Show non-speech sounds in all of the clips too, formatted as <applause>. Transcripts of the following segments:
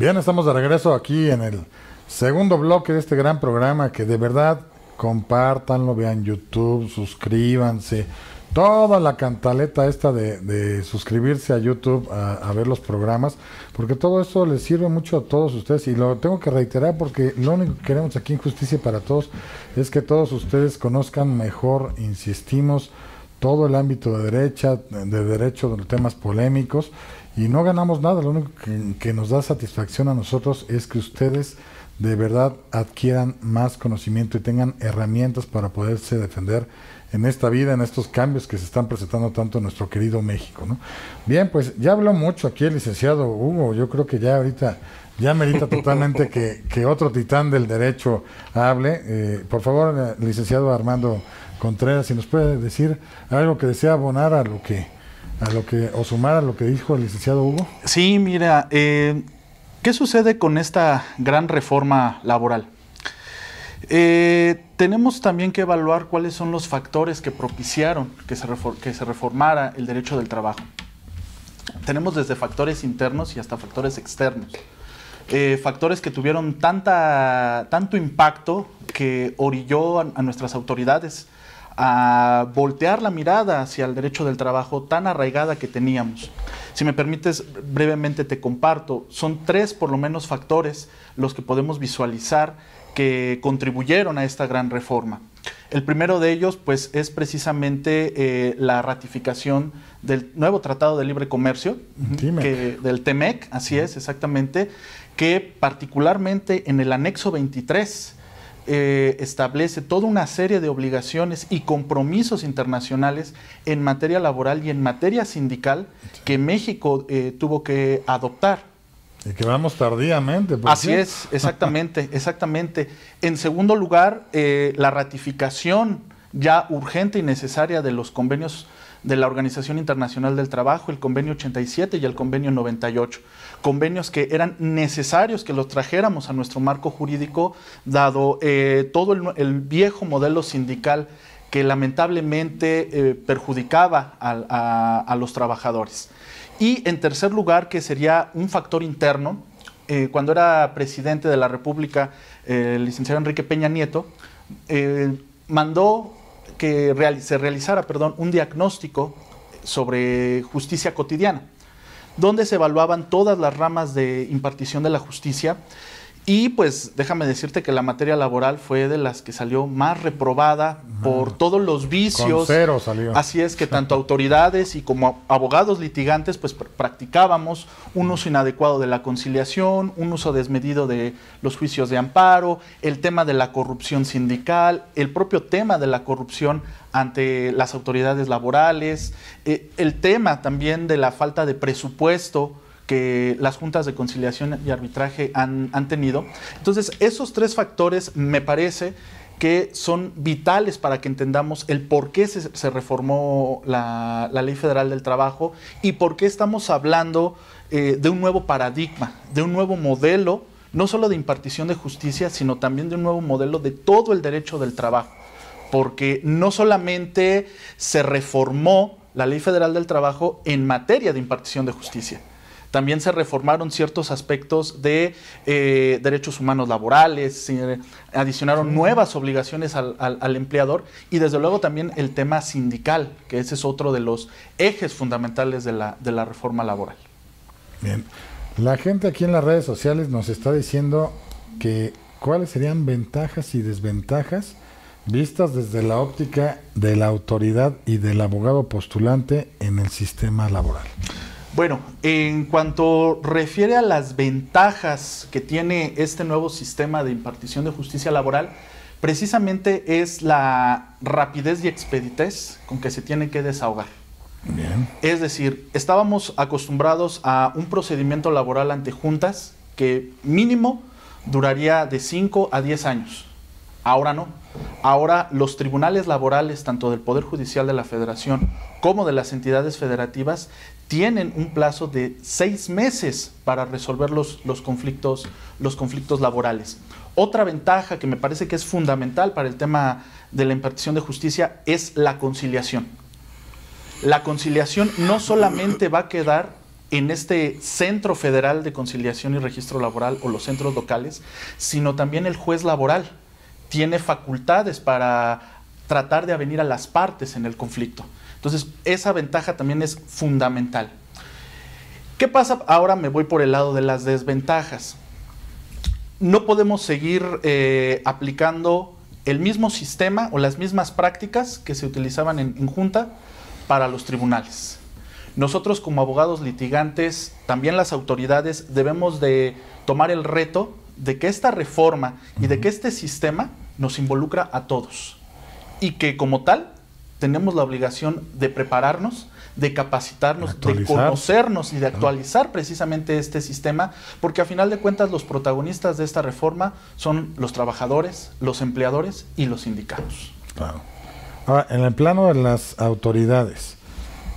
Bien, estamos de regreso aquí en el segundo bloque de este gran programa que de verdad compártanlo, vean YouTube, suscríbanse. Toda la cantaleta esta de, suscribirse a YouTube a, ver los programas, porque todo esto les sirve mucho a todos ustedes y lo tengo que reiterar porque lo único que queremos aquí en Justicia para Todos es que todos ustedes conozcan mejor, insistimos, todo el ámbito de derecha, de derecho, de temas polémicos y no ganamos nada, lo único que, nos da satisfacción a nosotros es que ustedes de verdad adquieran más conocimiento y tengan herramientas para poderse defender en esta vida, en estos cambios que se están presentando tanto en nuestro querido México. ¿no? Bien, pues ya habló mucho aquí el licenciado Hugo, yo creo que ya ahorita ya merita totalmente que, que, otro titán del derecho hable. Eh, por favor, eh, licenciado Armando Contreras, si nos puede decir algo que desea abonar a lo que a lo que, o sumar a lo que dijo el licenciado Hugo? Sí, mira, eh, ¿qué sucede con esta gran reforma laboral? Eh, tenemos también que evaluar cuáles son los factores que propiciaron que se, que se reformara el derecho del trabajo. Tenemos desde factores internos y hasta factores externos. Eh, factores que tuvieron tanto impacto que orilló a nuestras autoridades a voltear la mirada hacia el derecho del trabajo tan arraigada que teníamos. Si me permites, brevemente te comparto, son tres por lo menos factores los que podemos visualizar que contribuyeron a esta gran reforma. El primero de ellos, pues, es precisamente eh, la ratificación del nuevo Tratado de Libre Comercio, e del TEMEC, así es, exactamente, que particularmente en el anexo 23 eh, establece toda una serie de obligaciones y compromisos internacionales en materia laboral y en materia sindical que México eh, tuvo que adoptar. Y que vamos tardíamente. Así es, exactamente, <laughs> exactamente. En segundo lugar, eh, la ratificación ya urgente y necesaria de los convenios de la Organización Internacional del Trabajo, el convenio 87 y el convenio 98, convenios que eran necesarios que los trajéramos a nuestro marco jurídico, dado eh, todo el, viejo modelo sindical que lamentablemente eh, perjudicaba a, los trabajadores. Y en tercer lugar, que sería un factor interno, eh, cuando era presidente de la República, el licenciado Enrique Peña Nieto, mandó que se realizara perdón, un diagnóstico sobre justicia cotidiana, donde se evaluaban todas las ramas de impartición de la justicia y pues déjame decirte que la materia laboral fue de las que salió más reprobada por todos los vicios. salió. Así es que tanto autoridades y como abogados litigantes pues practicábamos un uso inadecuado de la conciliación, un uso desmedido de los juicios de amparo, el tema de la corrupción sindical, el propio tema de la corrupción ante las autoridades laborales, eh, el tema también de la falta de presupuesto que las juntas de conciliación y arbitraje han, tenido. Entonces, esos tres factores me parece que son vitales para que entendamos el por qué se, reformó la, Ley Federal del Trabajo y por qué estamos hablando eh, de un nuevo paradigma, de un nuevo modelo, no solo de impartición de justicia, sino también de un nuevo modelo de todo el derecho del trabajo. Porque no solamente se reformó la Ley Federal del Trabajo en materia de impartición de justicia, también se reformaron ciertos aspectos de eh, derechos humanos laborales, se adicionaron nuevas obligaciones al, al, empleador y desde luego también el tema sindical, que ese es otro de los ejes fundamentales de la, de la reforma laboral. Bien, la gente aquí en las redes sociales nos está diciendo que cuáles serían ventajas y desventajas vistas desde la óptica de la autoridad y del abogado postulante en el sistema laboral. Bueno, en cuanto refiere a las ventajas que tiene este nuevo sistema de impartición de justicia laboral, precisamente es la rapidez y expeditez con que se tiene que desahogar. Es decir, estábamos acostumbrados a un procedimiento laboral ante juntas que mínimo duraría de 5 a 10 años. Ahora no. Ahora los tribunales laborales, tanto del Poder Judicial de la Federación como de las entidades federativas, tienen un plazo de seis meses para resolver los, conflictos, conflictos laborales. Otra ventaja que me parece que es fundamental para el tema de la impartición de justicia es la conciliación. La conciliación no solamente va a quedar en este Centro Federal de Conciliación y Registro Laboral o los centros locales, sino también el juez laboral tiene facultades para tratar de avenir a las partes en el conflicto. Entonces, esa ventaja también es fundamental. ¿Qué pasa? Ahora me voy por el lado de las desventajas. No podemos seguir eh, aplicando el mismo sistema o las mismas prácticas que se utilizaban en, junta para los tribunales. Nosotros como abogados litigantes, también las autoridades, debemos de tomar el reto de que esta reforma y de que este sistema nos involucra a todos y que como tal tenemos la obligación de prepararnos, de capacitarnos, de conocernos y de actualizar precisamente este sistema, porque a final de cuentas los protagonistas de esta reforma son los trabajadores, los empleadores y los sindicatos. Ahora, en el plano de las autoridades,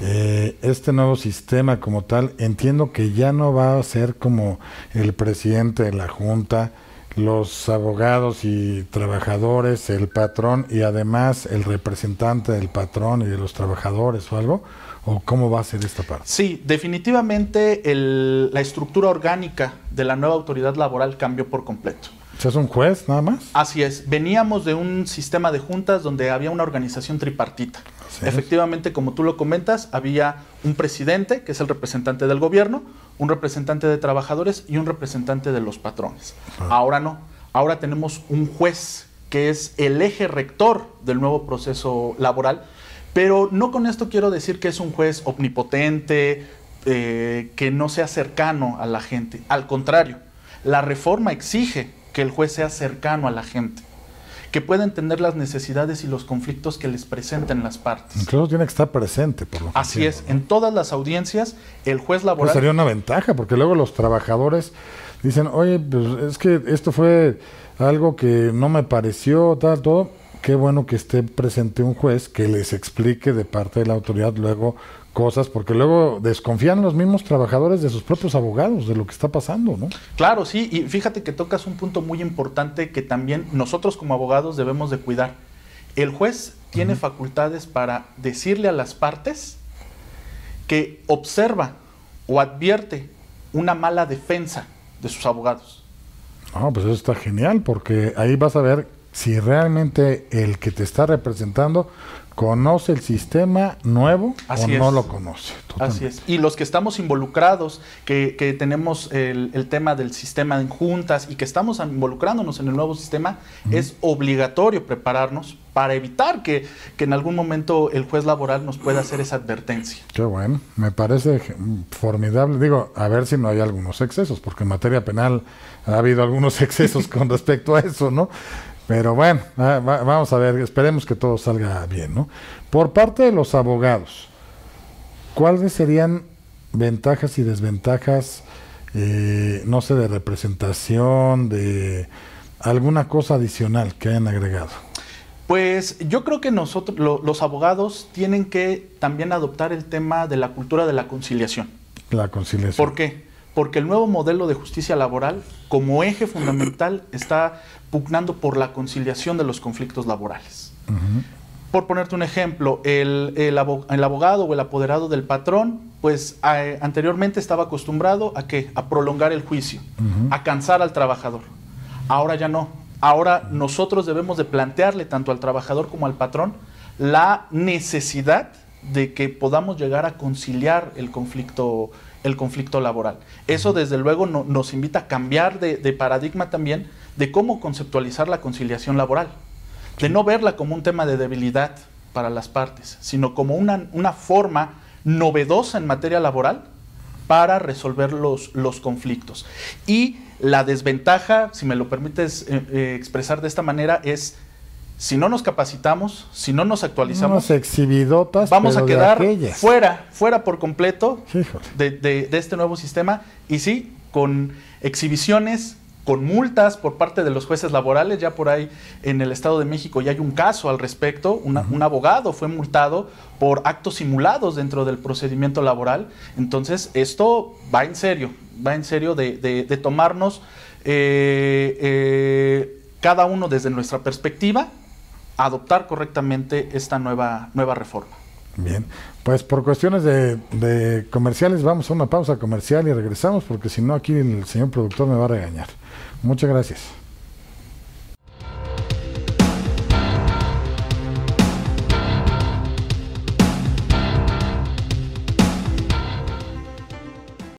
eh, este nuevo sistema como tal, entiendo que ya no va a ser como el presidente de la Junta, los abogados y trabajadores, el patrón y además el representante del patrón y de los trabajadores o algo? ¿O cómo va a ser esta parte? Sí, definitivamente la estructura orgánica de la nueva autoridad laboral cambió por completo. ¿Es un juez nada más? Así es. Veníamos de un sistema de juntas donde había una organización tripartita. Efectivamente, como tú lo comentas, había un presidente, que es el representante del gobierno, un representante de trabajadores y un representante de los patrones. Ah. Ahora no, ahora tenemos un juez que es el eje rector del nuevo proceso laboral, pero no con esto quiero decir que es un juez omnipotente, eh, que no sea cercano a la gente. Al contrario, la reforma exige que el juez sea cercano a la gente que pueda entender las necesidades y los conflictos que les presenten las partes. Incluso tiene que estar presente, por lo que Así es, en todas las audiencias el juez laboral... sería una ventaja, porque luego los trabajadores dicen, oye, pues es que esto fue algo que no me pareció, tal, todo. Qué bueno que esté presente un juez que les explique de parte de la autoridad luego cosas, porque luego desconfían los mismos trabajadores de sus propios abogados, de lo que está pasando, ¿no? Claro, sí, y fíjate que tocas un punto muy importante que también nosotros como abogados debemos de cuidar. El juez tiene facultades para decirle a las partes que observa o advierte una mala defensa de sus abogados. Ah, pues eso está genial, porque ahí vas a ver si realmente el que te está representando conoce el sistema nuevo o no lo conoce. Así es. Y los que estamos involucrados, que, que tenemos el, tema del sistema en juntas y que estamos involucrándonos en el nuevo sistema, es obligatorio prepararnos para evitar que, que, en algún momento el juez laboral nos pueda hacer esa advertencia. Qué bueno, me parece formidable. Digo, a ver si no hay algunos excesos, porque en materia penal ha habido algunos <laughs> excesos con respecto a eso, ¿no? Pero bueno, vamos a ver, esperemos que todo salga bien, ¿no? Por parte de los abogados, ¿cuáles serían ventajas y desventajas, eh, no sé, de representación, de alguna cosa adicional que hayan agregado? Pues yo creo que nosotros, los abogados, tienen que también adoptar el tema de la cultura de la conciliación. La conciliación. ¿Por qué? porque el nuevo modelo de justicia laboral, como eje fundamental, está pugnando por la conciliación de los conflictos laborales. Por ponerte un ejemplo, el, abogado o el apoderado del patrón, pues anteriormente estaba acostumbrado a qué? A prolongar el juicio, a cansar al trabajador. Ahora ya no. Ahora nosotros debemos de plantearle tanto al trabajador como al patrón la necesidad de que podamos llegar a conciliar el conflicto, el conflicto laboral. Eso desde luego nos invita a cambiar de, paradigma también de cómo conceptualizar la conciliación laboral, de no verla como un tema de debilidad para las partes, sino como una, forma novedosa en materia laboral para resolver los, conflictos. Y la desventaja, si me lo permites eh, eh, expresar de esta manera, es si no nos capacitamos, si no nos actualizamos, vamos a quedar fuera, fuera por completo de, este nuevo sistema y sí, con exhibiciones, con multas por parte de los jueces laborales, ya por ahí en el Estado de México ya hay un caso al respecto, un abogado fue multado por actos simulados dentro del procedimiento laboral, entonces esto va en serio, va en serio de, tomarnos eh, eh, cada uno desde nuestra perspectiva, adoptar correctamente esta nueva, nueva reforma. Bien, pues por cuestiones de, de, comerciales vamos a una pausa comercial y regresamos porque si no aquí el señor productor me va a regañar. Muchas gracias.